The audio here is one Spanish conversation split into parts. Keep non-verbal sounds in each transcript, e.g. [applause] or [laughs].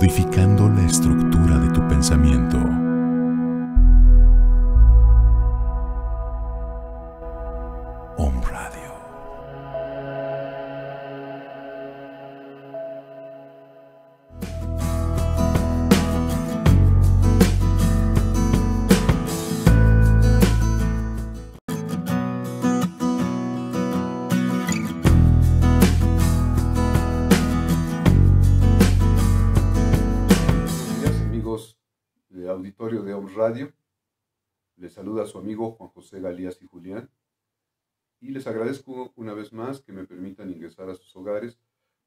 modificando la estructura de tu pensamiento. Radio. Les saluda a su amigo Juan José Galías y Julián. Y les agradezco una vez más que me permitan ingresar a sus hogares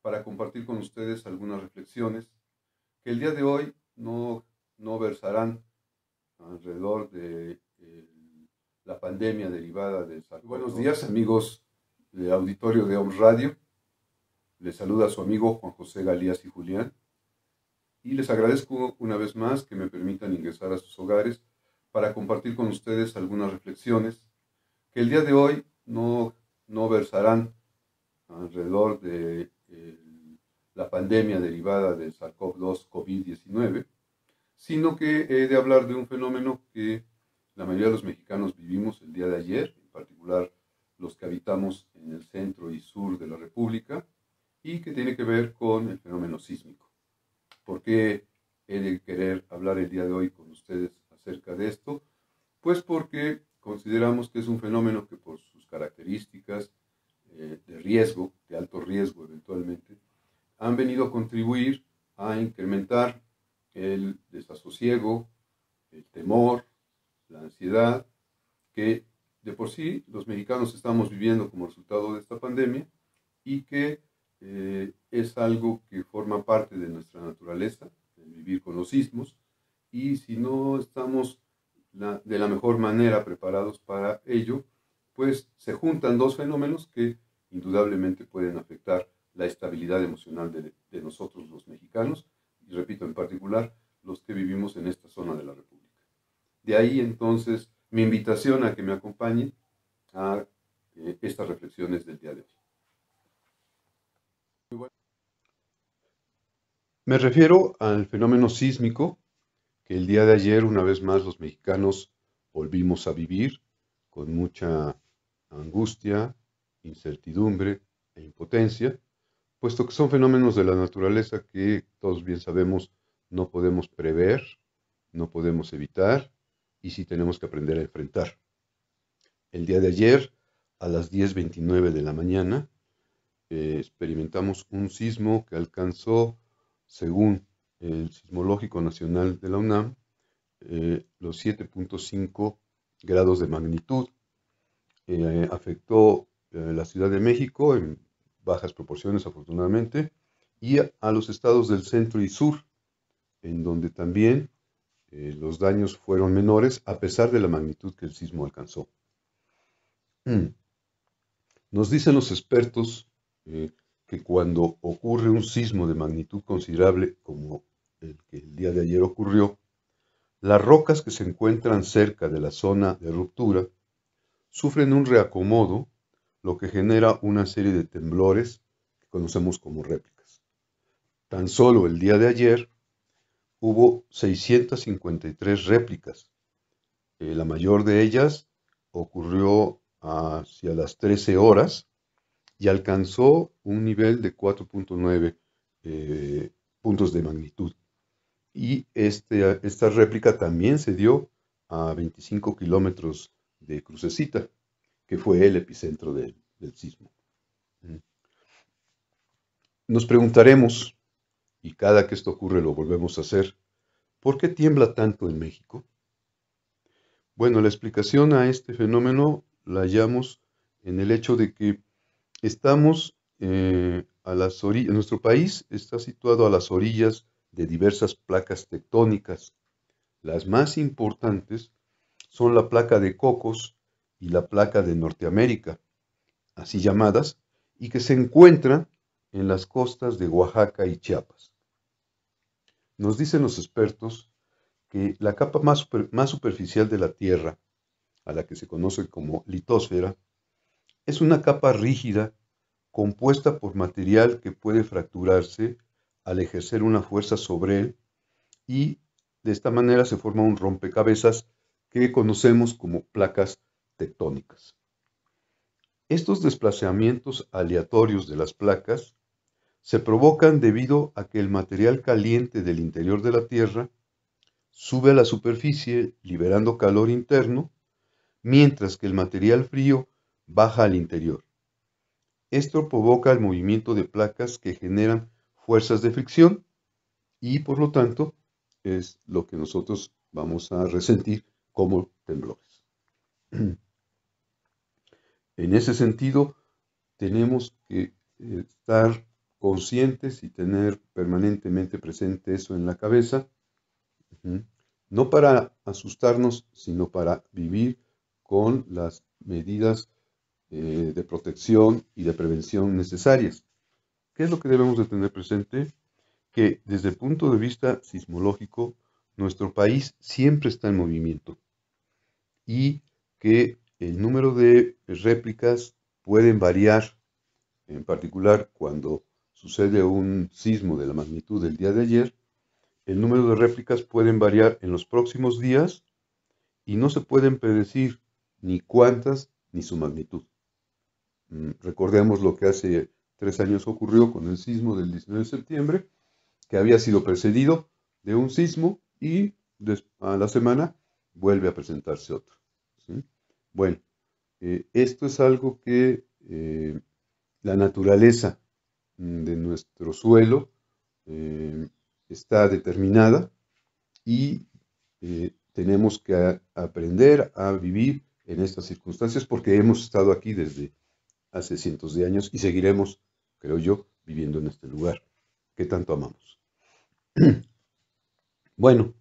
para compartir con ustedes algunas reflexiones que el día de hoy no, versarán alrededor de eh, la pandemia derivada del Buenos días amigos de auditorio de Om Radio. Les saluda a su amigo Juan José Galías y Julián y les agradezco una vez más que me permitan ingresar a sus hogares para compartir con ustedes algunas reflexiones que el día de hoy no, no versarán alrededor de eh, la pandemia derivada del SARS-CoV-2 COVID-19, sino que he de hablar de un fenómeno que la mayoría de los mexicanos vivimos el día de ayer, en particular los que habitamos en el centro y sur de la República, y que tiene que ver con el fenómeno sísmico. ¿Por qué he de querer hablar el día de hoy con ustedes acerca de esto? Pues porque consideramos que es un fenómeno que por sus características eh, de riesgo, de alto riesgo eventualmente, han venido a contribuir a incrementar el desasosiego, el temor, la ansiedad que de por sí los mexicanos estamos viviendo como resultado de esta pandemia y que eh, es algo que forma parte de nuestra naturaleza, de vivir con los sismos, y si no estamos de la mejor manera preparados para ello, pues se juntan dos fenómenos que indudablemente pueden afectar la estabilidad emocional de, nosotros los mexicanos, y repito, en particular los que vivimos en esta zona de la República. De ahí entonces mi invitación a que me acompañen a eh, estas reflexiones del día de hoy. Me refiero al fenómeno sísmico que el día de ayer una vez más los mexicanos volvimos a vivir con mucha angustia, incertidumbre e impotencia, puesto que son fenómenos de la naturaleza que todos bien sabemos no podemos prever, no podemos evitar y sí tenemos que aprender a enfrentar. El día de ayer, a las 10.29 de la mañana, experimentamos un sismo que alcanzó, según el Sismológico Nacional de la UNAM, eh, los 7.5 grados de magnitud. Eh, afectó eh, la Ciudad de México en bajas proporciones, afortunadamente, y a, los estados del centro y sur, en donde también los daños fueron menores a pesar de la magnitud que el sismo alcanzó. Mm. Nos dicen los expertos eh, que cuando ocurre un sismo de magnitud considerable, como el que el día de ayer ocurrió, las rocas que se encuentran cerca de la zona de ruptura sufren un reacomodo, lo que genera una serie de temblores que conocemos como réplicas. Tan solo el día de ayer hubo 653 réplicas. Eh, la mayor de ellas ocurrió hacia las 13 horas y alcanzó un nivel de 4.9 eh, puntos de magnitud. Y este, esta réplica también se dio a 25 kilómetros de Crucecita, que fue el epicentro del sismo. Mm. Nos preguntaremos, y cada que esto ocurre lo volvemos a hacer, ¿por qué tiembla tanto en México? Bueno, la explicación a este fenómeno la hallamos en el hecho de que Estamos eh, a las orillas, nuestro país está situado a las orillas de diversas placas tectónicas. Las más importantes son la placa de Cocos y la placa de Norteamérica, así llamadas, y que se encuentra en las costas de Oaxaca y Chiapas. Nos dicen los expertos que la capa más, más superficial de la Tierra, a la que se conoce como litósfera, es una capa rígida compuesta por material que puede fracturarse al ejercer una fuerza sobre él y de esta manera se forma un rompecabezas que conocemos como placas tectónicas. Estos desplazamientos aleatorios de las placas se provocan debido a que el material caliente del interior de la Tierra sube a la superficie liberando calor interno, mientras que el material frío baja al interior. Esto provoca el movimiento de placas que generan fuerzas de fricción y por lo tanto es lo que nosotros vamos a resentir como temblores. [clears throat] En ese sentido, tenemos que eh, estar conscientes y tener permanentemente presente eso en la cabeza, no para asustarnos, sino para vivir con las medidas eh, de protección y de prevención necesarias. ¿Qué es lo que debemos de tener presente? Que desde el punto de vista sismológico, nuestro país siempre está en movimiento y que el número de réplicas pueden variar, en particular cuando sucede un sismo de la magnitud del día de ayer, el número de réplicas pueden variar en los próximos días y no se pueden predecir ni cuántas ni su magnitud. Mm, recordemos lo que hace tres años ocurrió con el sismo del 19 de septiembre, que había sido precedido de un sismo y a la semana vuelve a presentarse otro. Bueno, eh, esto es algo que eh, la naturaleza mm, de nuestro suelo eh, está determinada y tenemos que aprender a vivir en estas circunstancias porque hemos estado aquí desde hace cientos de años y seguiremos, creo yo, viviendo en este lugar que tanto amamos. [clears throat] Bueno,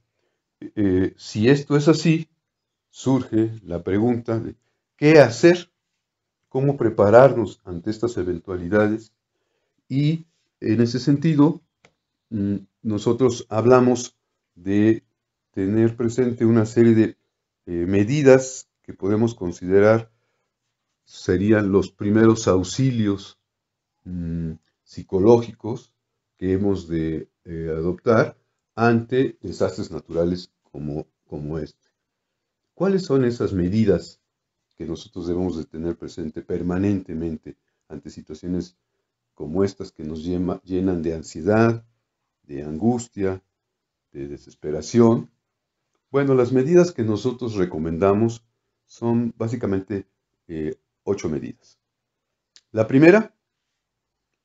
eh, si esto es así, surge la pregunta de qué hacer, cómo prepararnos ante estas eventualidades y en ese sentido mm, nosotros hablamos de tener presente una serie de eh, medidas que podemos considerar serían los primeros auxilios mm, psicológicos que hemos de eh, adoptar ante desastres naturales como, como este. ¿Cuáles son esas medidas que nosotros debemos de tener presente permanentemente ante situaciones como estas que nos llenan de ansiedad, de angustia, de desesperación? Bueno, las medidas que nosotros recomendamos son básicamente eh, ocho medidas. La primera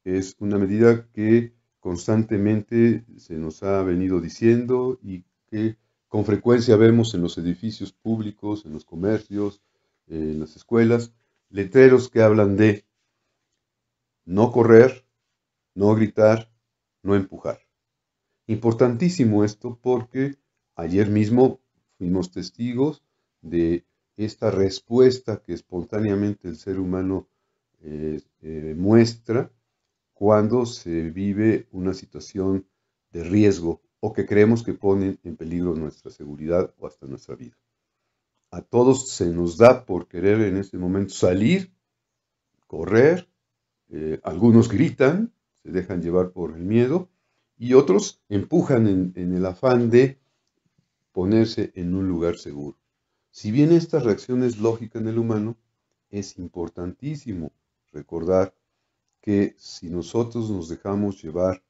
es una medida que constantemente se nos ha venido diciendo y que con frecuencia vemos en los edificios públicos, en los comercios, en las escuelas, letreros que hablan de no correr, no gritar, no empujar. Importantísimo esto porque ayer mismo fuimos testigos de esta respuesta que espontáneamente el ser humano eh, eh, muestra cuando se vive una situación de riesgo o que creemos que ponen en peligro nuestra seguridad o hasta nuestra vida. A todos se nos da por querer en este momento salir, correr, eh, algunos gritan, se dejan llevar por el miedo y otros empujan en el afán de ponerse en un lugar seguro. Si bien esta reacción es lógica en el humano, es importantísimo recordar que si nosotros nos dejamos llevar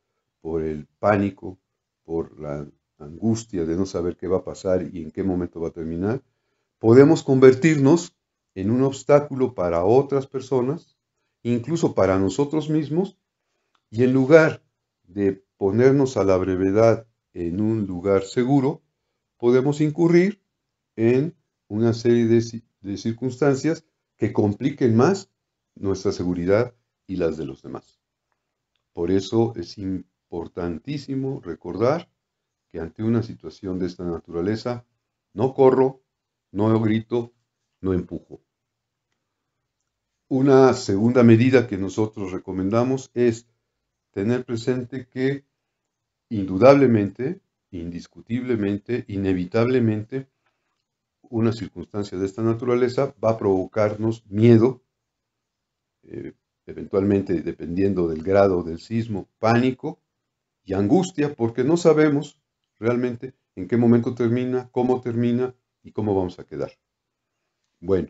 por el pánico, por la angustia de no saber qué va a pasar y en qué momento va a terminar, podemos convertirnos en un obstáculo para otras personas, incluso para nosotros mismos, y en lugar de ponernos a la brevedad en un lugar seguro, podemos incurrir en una serie de, circunstancias que compliquen más nuestra seguridad y las de los demás. Por eso es importantísimo recordar que ante una situación de esta naturaleza no corro, no grito, no empujo. Una segunda medida que nosotros recomendamos es tener presente que indudablemente, indiscutiblemente, inevitablemente, una circunstancia de esta naturaleza va a provocarnos miedo, eh, eventualmente dependiendo del grado del sismo, pánico y angustia, porque no sabemos realmente en qué momento termina, cómo termina y cómo vamos a quedar. Bueno,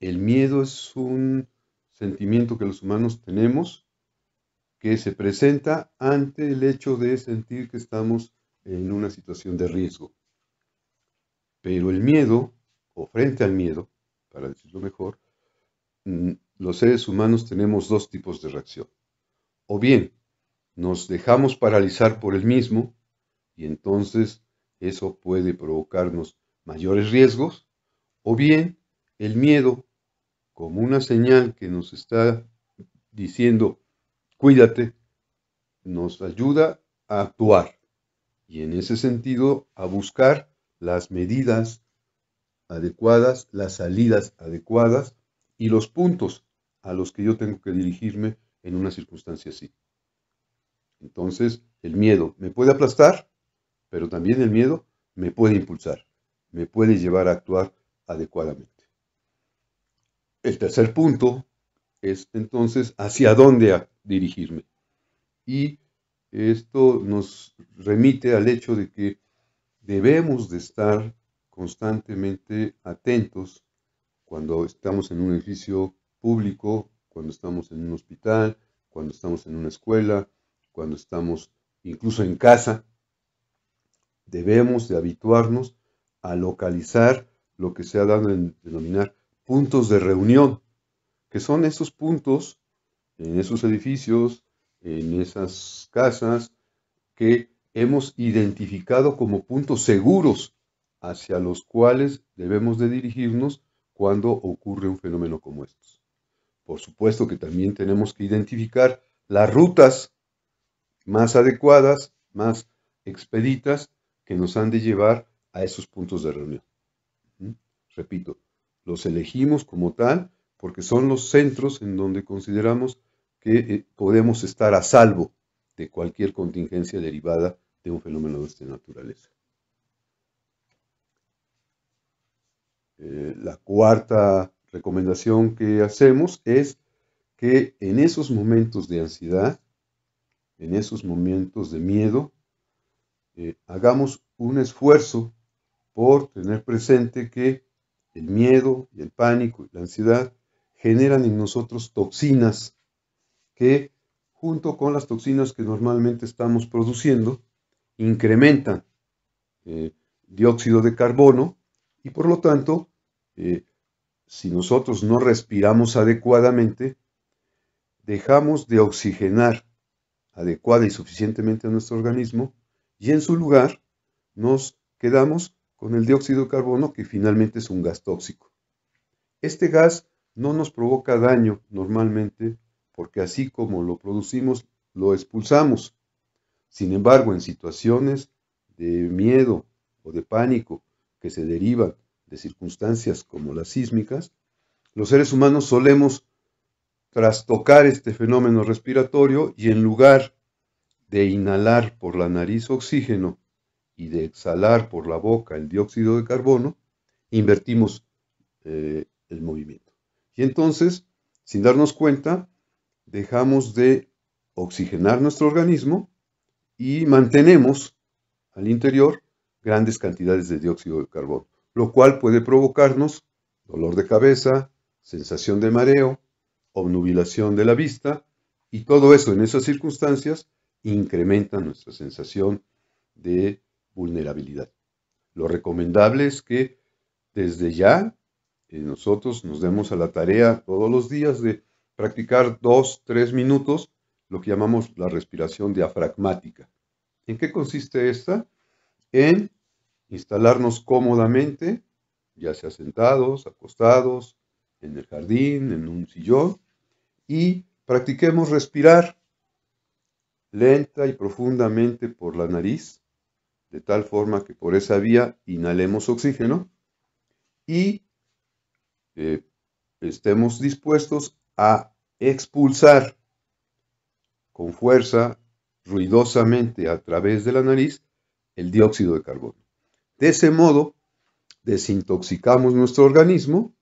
el miedo es un sentimiento que los humanos tenemos que se presenta ante el hecho de sentir que estamos en una situación de riesgo. Pero el miedo, o frente al miedo, para decirlo mejor, mm, los seres humanos tenemos dos tipos de reacción. O bien, nos dejamos paralizar por el mismo y entonces eso puede provocarnos mayores riesgos, o bien el miedo como una señal que nos está diciendo, cuídate, nos ayuda a actuar y en ese sentido a buscar las medidas adecuadas, las salidas adecuadas y los puntos a los que yo tengo que dirigirme en una circunstancia así. Entonces, el miedo me puede aplastar, pero también el miedo me puede impulsar, me puede llevar a actuar adecuadamente. El tercer punto es entonces hacia dónde dirigirme. Y esto nos remite al hecho de que debemos de estar constantemente atentos cuando estamos en un edificio público, cuando estamos en un hospital, cuando estamos en una escuela, cuando estamos incluso en casa. Debemos de habituarnos a localizar lo que se ha dado en denominar puntos de reunión, que son esos puntos en esos edificios, en esas casas, que hemos identificado como puntos seguros hacia los cuales debemos de dirigirnos cuando ocurre un fenómeno como estos. Por supuesto que también tenemos que identificar las rutas más adecuadas, más expeditas, que nos han de llevar a esos puntos de reunión. ¿Mm? Repito, los elegimos como tal porque son los centros en donde consideramos que eh, podemos estar a salvo de cualquier contingencia derivada de un fenómeno de esta naturaleza. Eh, la cuarta recomendación que hacemos es que en esos momentos de ansiedad, en esos momentos de miedo, eh, hagamos un esfuerzo por tener presente que el miedo y el pánico y la ansiedad generan en nosotros toxinas que junto con las toxinas que normalmente estamos produciendo incrementan eh, dióxido de carbono y por lo tanto, eh, si nosotros no respiramos adecuadamente, dejamos de oxigenar adecuada y suficientemente a nuestro organismo y en su lugar nos quedamos con el dióxido de carbono que finalmente es un gas tóxico. Este gas no nos provoca daño normalmente porque así como lo producimos, lo expulsamos. Sin embargo, en situaciones de miedo o de pánico que se derivan de circunstancias como las sísmicas, los seres humanos solemos trastocar este fenómeno respiratorio y en lugar de inhalar por la nariz oxígeno y de exhalar por la boca el dióxido de carbono, invertimos eh, el movimiento. Y entonces, sin darnos cuenta, dejamos de oxigenar nuestro organismo y mantenemos al interior grandes cantidades de dióxido de carbono, lo cual puede provocarnos dolor de cabeza, sensación de mareo, obnubilación de la vista y todo eso en esas circunstancias incrementa nuestra sensación de vulnerabilidad. Lo recomendable es que desde ya eh, nosotros nos demos a la tarea todos los días de practicar dos, tres minutos lo que llamamos la respiración diafragmática. ¿En qué consiste esta? En instalarnos cómodamente, ya sea sentados, acostados, en el jardín, en un sillón, y practiquemos respirar lenta y profundamente por la nariz, de tal forma que por esa vía inhalemos oxígeno y eh, estemos dispuestos a expulsar con fuerza ruidosamente a través de la nariz el dióxido de carbono. De ese modo, desintoxicamos nuestro organismo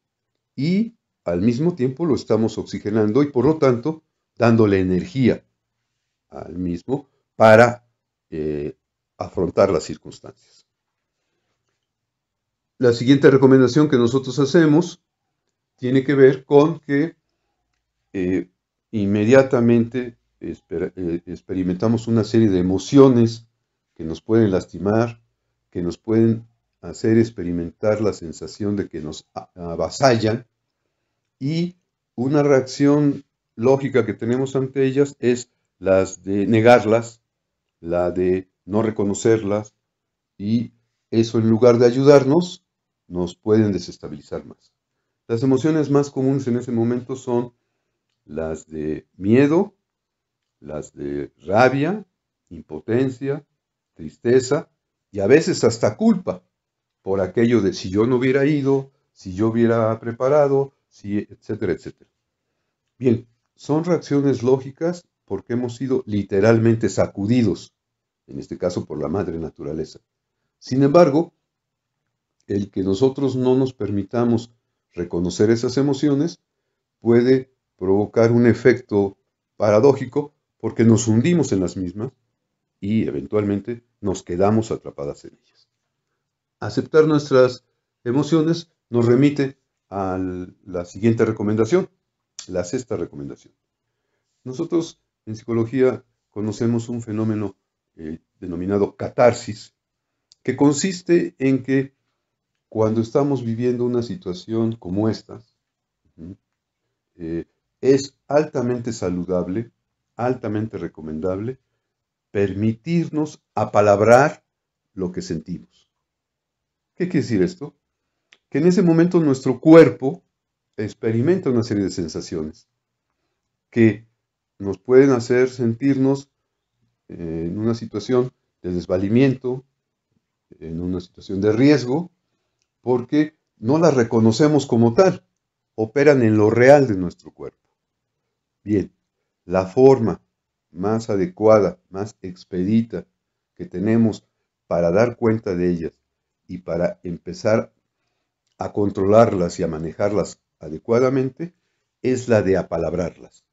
y al mismo tiempo lo estamos oxigenando y por lo tanto dándole energía al mismo para eh, afrontar las circunstancias. La siguiente recomendación que nosotros hacemos tiene que ver con que eh, inmediatamente eh, experimentamos una serie de emociones que nos pueden lastimar, que nos pueden hacer experimentar la sensación de que nos avasallan y una reacción lógica que tenemos ante ellas es las de negarlas, la de no reconocerlas y eso en lugar de ayudarnos nos pueden desestabilizar más. Las emociones más comunes en ese momento son las de miedo, las de rabia, impotencia, tristeza y a veces hasta culpa por aquello de si yo no hubiera ido, si yo hubiera preparado, si, etcétera, etcétera. Bien, son reacciones lógicas porque hemos sido literalmente sacudidos, en este caso por la madre naturaleza. Sin embargo, el que nosotros no nos permitamos reconocer esas emociones puede provocar un efecto paradójico porque nos hundimos en las mismas y eventualmente nos quedamos atrapadas en ellas. Aceptar nuestras emociones nos remite a la siguiente recomendación, la sexta recomendación. Nosotros en psicología conocemos un fenómeno eh, denominado catarsis, que consiste en que cuando estamos viviendo una situación como esta, eh, es altamente saludable altamente recomendable permitirnos apalabrar lo que sentimos. ¿Qué quiere decir esto? Que en ese momento nuestro cuerpo experimenta una serie de sensaciones que nos pueden hacer sentirnos eh, en una situación de desvalimiento, en una situación de riesgo, porque no las reconocemos como tal, operan en lo real de nuestro cuerpo. Bien, la forma más adecuada, más expedita que tenemos para dar cuenta de ellas y para empezar a controlarlas y a manejarlas adecuadamente es la de apalabrarlas.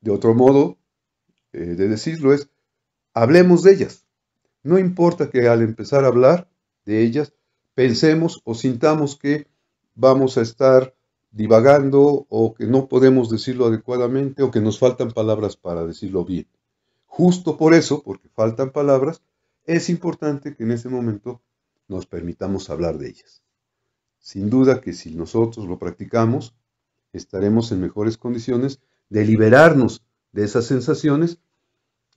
De otro modo eh, de decirlo es, hablemos de ellas. No importa que al empezar a hablar de ellas pensemos o sintamos que vamos a estar divagando o que no podemos decirlo adecuadamente o que nos faltan palabras para decirlo bien. Justo por eso, porque faltan palabras, es importante que en ese momento nos permitamos hablar de ellas. Sin duda que si nosotros lo practicamos, estaremos en mejores condiciones de liberarnos de esas sensaciones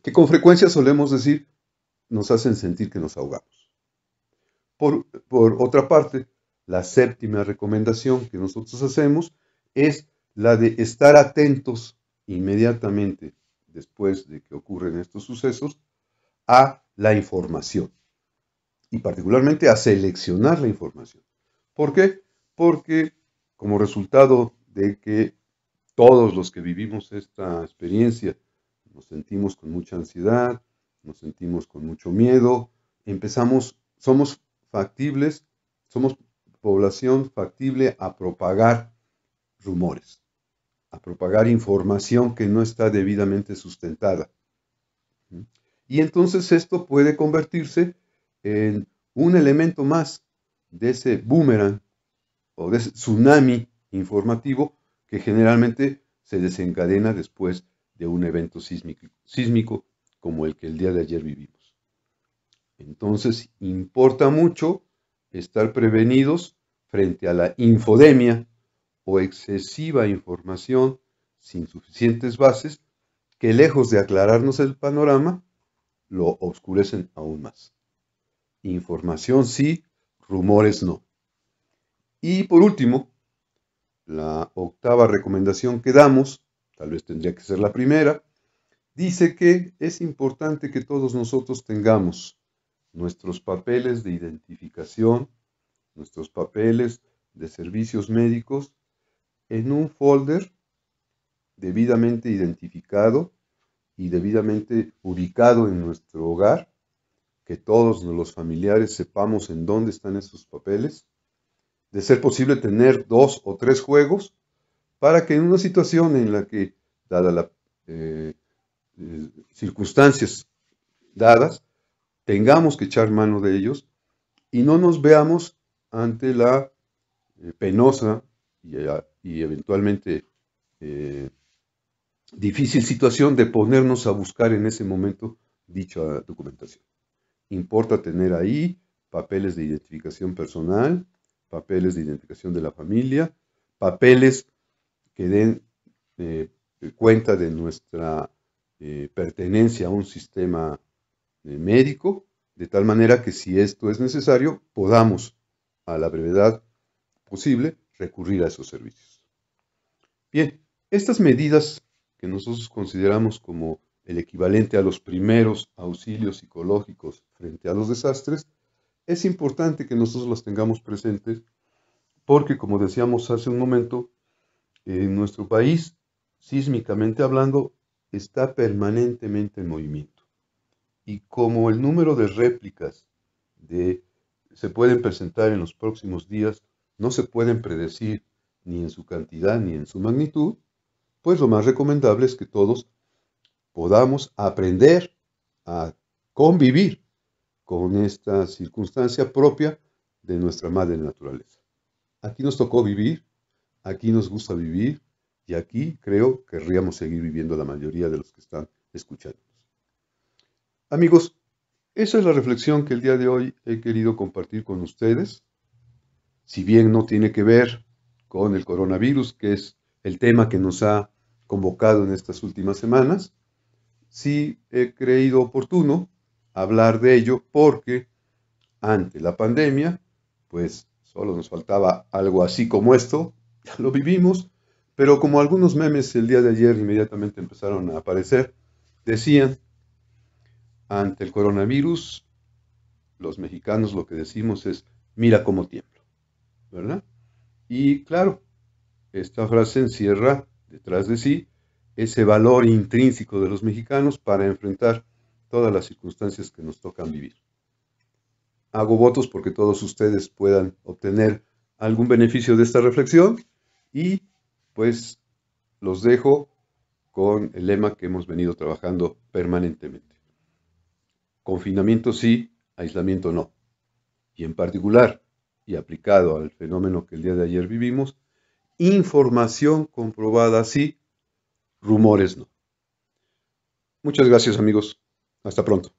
que con frecuencia solemos decir nos hacen sentir que nos ahogamos. Por, por otra parte, la séptima recomendación que nosotros hacemos es la de estar atentos inmediatamente después de que ocurren estos sucesos a la información y particularmente a seleccionar la información. ¿Por qué? Porque como resultado de que todos los que vivimos esta experiencia nos sentimos con mucha ansiedad, nos sentimos con mucho miedo, empezamos, somos factibles, somos población factible a propagar rumores, a propagar información que no está debidamente sustentada. Y entonces esto puede convertirse en un elemento más de ese boomerang o de ese tsunami informativo que generalmente se desencadena después de un evento sísmico, sísmico como el que el día de ayer vivimos. Entonces, importa mucho estar prevenidos frente a la infodemia o excesiva información sin suficientes bases que lejos de aclararnos el panorama, lo oscurecen aún más. Información sí, rumores no. Y por último, la octava recomendación que damos, tal vez tendría que ser la primera, dice que es importante que todos nosotros tengamos nuestros papeles de identificación, nuestros papeles de servicios médicos en un folder debidamente identificado y debidamente ubicado en nuestro hogar, que todos los familiares sepamos en dónde están esos papeles, de ser posible tener dos o tres juegos para que en una situación en la que, dadas las eh, eh, circunstancias dadas, tengamos que echar mano de ellos y no nos veamos ante la eh, penosa y, eh, eventualmente eh, difícil situación de ponernos a buscar en ese momento dicha documentación. Importa tener ahí papeles de identificación personal, papeles de identificación de la familia, papeles que den cuenta de nuestra pertenencia a un sistema médico, de tal manera que si esto es necesario, podamos, a la brevedad posible, recurrir a esos servicios. Bien, estas medidas que nosotros consideramos como el equivalente a los primeros auxilios psicológicos frente a los desastres, es importante que nosotros las tengamos presentes porque, como decíamos hace un momento, en nuestro país, sísmicamente hablando, está permanentemente en movimiento y como el número de réplicas de, se pueden presentar en los próximos días no se pueden predecir ni en su cantidad ni en su magnitud, pues lo más recomendable es que todos podamos aprender a convivir con esta circunstancia propia de nuestra madre naturaleza. Aquí nos tocó vivir, aquí nos gusta vivir y aquí creo que querríamos seguir viviendo la mayoría de los que están escuchando. Amigos, esa es la reflexión que el día de hoy he querido compartir con ustedes. Si bien no tiene que ver con el coronavirus, que es el tema que nos ha convocado en estas últimas semanas, sí he creído oportuno hablar de ello porque ante la pandemia, pues solo nos faltaba algo así como esto, [laughs] ya lo vivimos, pero como algunos memes el día de ayer inmediatamente empezaron a aparecer, decían ante el coronavirus, los mexicanos lo que decimos es, mira cómo tiemblo, ¿verdad? Y claro, esta frase encierra detrás de sí ese valor intrínseco de los mexicanos para enfrentar todas las circunstancias que nos tocan vivir. Hago votos porque todos ustedes puedan obtener algún beneficio de esta reflexión y pues los dejo con el lema que hemos venido trabajando permanentemente. Confinamiento sí, aislamiento no. Y en particular, y aplicado al fenómeno que el día de ayer vivimos, información comprobada sí, rumores no. Muchas gracias amigos. Hasta pronto.